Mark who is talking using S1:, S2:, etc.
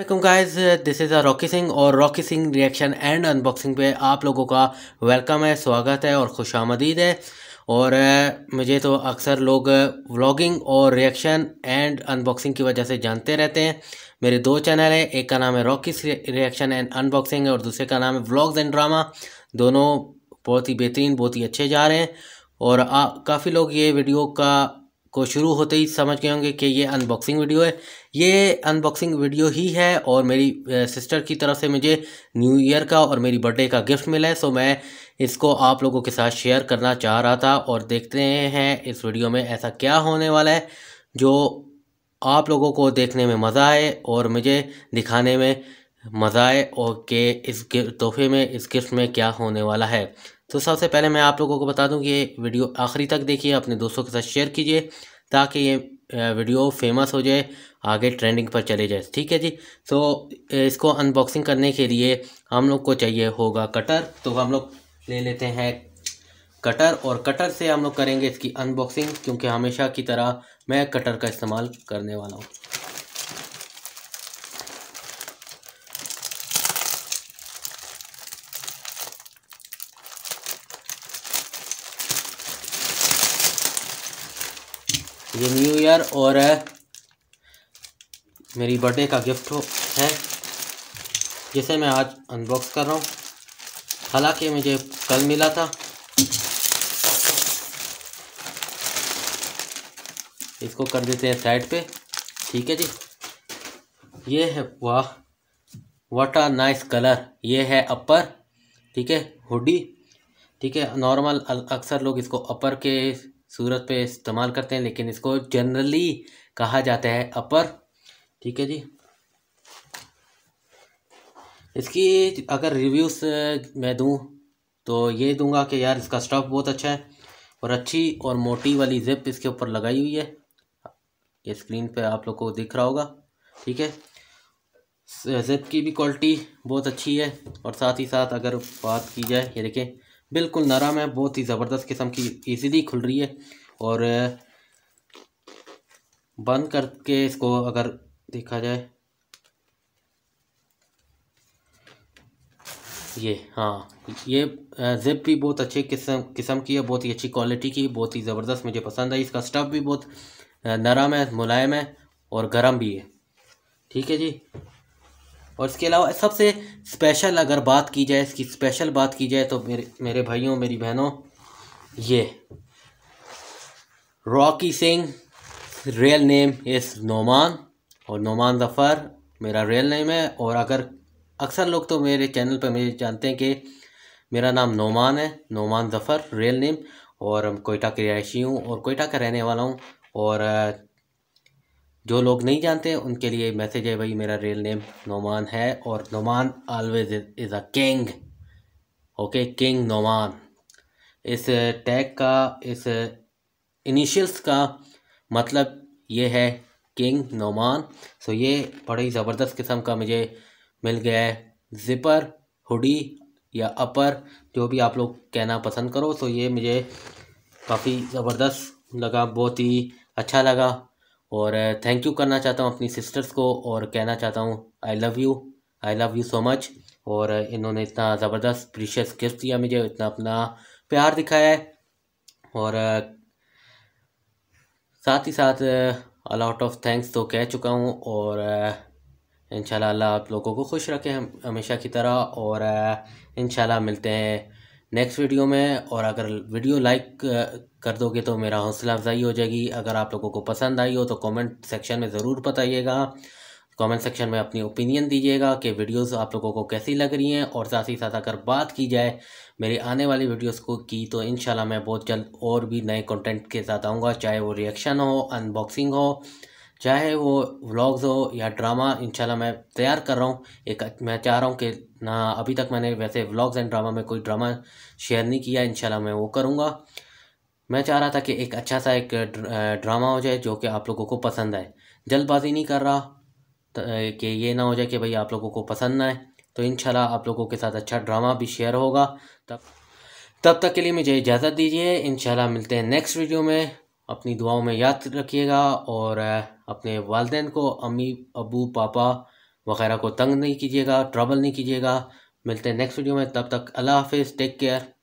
S1: Aslam guys this is a Rocky Singh और Rocky Singh reaction and unboxing पे आप लोगों का वेलकम है स्वागत है और खुश आमदीद है और मुझे तो अक्सर लोग व्लॉगिंग और रिएक्शन एंड अनबॉक्सिंग की वजह से जानते रहते हैं मेरे दो चैनल हैं एक का नाम है रॉकी रिएक्शन एंड अनबॉक्सिंग और दूसरे का नाम है व्लॉग्स एंड ड्रामा दोनों बहुत ही बेहतरीन बहुत ही अच्छे जा रहे हैं और काफ़ी लोग ये वीडियो का को शुरू होते ही समझ गए होंगे कि ये अनबॉक्सिंग वीडियो है ये अनबॉक्सिंग वीडियो ही है और मेरी सिस्टर की तरफ से मुझे न्यू ईयर का और मेरी बर्थडे का गिफ्ट मिला है सो मैं इसको आप लोगों के साथ शेयर करना चाह रहा था और देखते हैं इस वीडियो में ऐसा क्या होने वाला है जो आप लोगों को देखने में मज़ा आए और मुझे दिखाने में मज़ा आए और के इस तोहफे में इस गिफ्ट में क्या होने वाला है तो सबसे पहले मैं आप लोगों को बता दूं कि ये वीडियो आखिरी तक देखिए अपने दोस्तों के साथ शेयर कीजिए ताकि ये वीडियो फेमस हो जाए आगे ट्रेंडिंग पर चले जाए ठीक है जी तो इसको अनबॉक्सिंग करने के लिए हम लोग को चाहिए होगा कटर तो हम लोग ले लेते हैं कटर और कटर से हम लोग करेंगे इसकी अनबॉक्सिंग क्योंकि हमेशा की तरह मैं कटर का इस्तेमाल करने वाला हूँ ये न्यू ईयर और मेरी बर्थडे का गिफ्ट है जिसे मैं आज अनबॉक्स कर रहा हूँ हालांकि मुझे कल मिला था इसको कर देते हैं साइड पे ठीक है जी ये है वाह वाट आ नाइस कलर ये है अपर ठीक है हुडी ठीक है नॉर्मल अक्सर लोग इसको अपर के सूरत पे इस्तेमाल करते हैं लेकिन इसको जनरली कहा जाता है अपर ठीक है जी इसकी अगर रिव्यूज़ मैं दूँ तो ये दूंगा कि यार इसका स्टफ़ बहुत अच्छा है और अच्छी और मोटी वाली जिप इसके ऊपर लगाई हुई है ये स्क्रीन पे आप लोग को दिख रहा होगा ठीक है जिप की भी क्वालिटी बहुत अच्छी है और साथ ही साथ अगर बात की जाए ये देखें बिल्कुल नरम है बहुत ही ज़बरदस्त किस्म की ईजीली खुल रही है और बंद करके इसको अगर देखा जाए ये हाँ ये जिप भी बहुत अच्छे किस्म किस्म की है बहुत ही अच्छी क्वालिटी की बहुत ही ज़बरदस्त मुझे पसंद है इसका स्टफ़ भी बहुत नरम है मुलायम है और गर्म भी है ठीक है जी और इसके अलावा सबसे स्पेशल अगर बात की जाए इसकी स्पेशल बात की जाए तो मेरे मेरे भाइयों मेरी बहनों ये Rocky Singh real name is Noman और नोमान ज़फ़र मेरा रियल नेम है और अगर अक्सर लोग तो मेरे चैनल पर मुझे जानते हैं कि मेरा नाम नोमान है नोमान ज़फ़र रियल नेम और कोयटा के रहायशी हूँ और कोयटा का रहने वाला हूँ और जो लोग नहीं जानते उनके लिए मैसेज है भाई मेरा रियल नेम नोमान है और Noman always is a king okay king Noman इस टैग का इस इनिशियल्स का मतलब ये है किंग नोमान सो ये बड़े ही ज़बरदस्त किस्म का मुझे मिल गया है ज़िपर हुडी या अपर जो भी आप लोग कहना पसंद करो सो ये मुझे काफ़ी ज़बरदस्त लगा बहुत ही अच्छा लगा और थैंक uh, यू करना चाहता हूँ अपनी सिस्टर्स को और कहना चाहता हूँ I love you I love you so much और uh, इन्होंने इतना ज़बरदस्त प्रीशियस गिफ्ट दिया मुझे इतना अपना प्यार दिखाया है और uh, साथ ही साथ अलाउट ऑफ थैंक्स तो कह चुका हूँ और इन आप लोगों को खुश रखें हमेशा की तरह और इन मिलते हैं नेक्स्ट वीडियो में और अगर वीडियो लाइक कर दोगे तो मेरा हौसला अफजाई हो जाएगी अगर आप लोगों को पसंद आई हो तो कमेंट सेक्शन में ज़रूर बताइएगा कमेंट सेक्शन में अपनी ओपिनियन दीजिएगा कि वीडियोस आप लोगों को कैसी लग रही हैं और साथ ही साथ अगर बात की जाए मेरी आने वाली वीडियोस को की तो इन मैं बहुत जल्द और भी नए कॉन्टेंट के साथ आऊँगा चाहे वो रिएक्शन हो अनबॉक्सिंग हो चाहे वो व्लॉग्स हो या ड्रामा इंशाल्लाह मैं तैयार कर रहा हूँ एक मैं चाह रहा हूँ कि ना अभी तक मैंने वैसे व्लॉग्स एंड ड्रामा में कोई ड्रामा शेयर नहीं किया इंशाल्लाह मैं वो करूँगा मैं चाह रहा था कि एक अच्छा सा एक ड्रामा हो जाए जो कि आप लोगों को पसंद आए जल्दबाजी नहीं कर रहा कि ये ना हो जाए कि भाई आप लोगों को पसंद ना आए तो इन आप लोगों के साथ अच्छा ड्रामा भी शेयर होगा तब तब तक के लिए मुझे इजाज़त दीजिए इन मिलते हैं नेक्स्ट वीडियो में अपनी दुआओं में याद रखिएगा और अपने वालदेन को अम्मी अबू पापा वगैरह को तंग नहीं कीजिएगा ट्रबल नहीं कीजिएगा मिलते हैं नेक्स्ट वीडियो में तब तक अल्लाह हाफिज़ टेक केयर